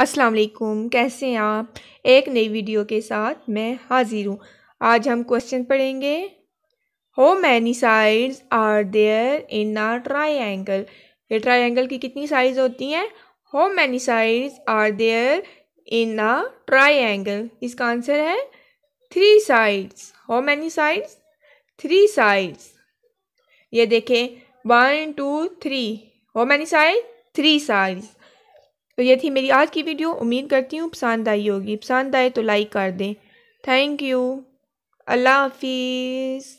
अस्सलाम वालेकुम कैसे हैं आप एक नई वीडियो के साथ मैं हाज़िर हूँ आज हम क्वेश्चन पढ़ेंगे how many sides are there in a triangle ये ट्राइंगल की कितनी साइज होती हैं how many sides are there in a triangle इसका आंसर है three sides how many sides three sides ये देखें one two three how many side three sides तो ये थी मेरी आज की वीडियो उम्मीद करती हूँ पसंद आई होगी पसंद आए तो लाइक कर दें थैंक यू अल्लाह हाफिज़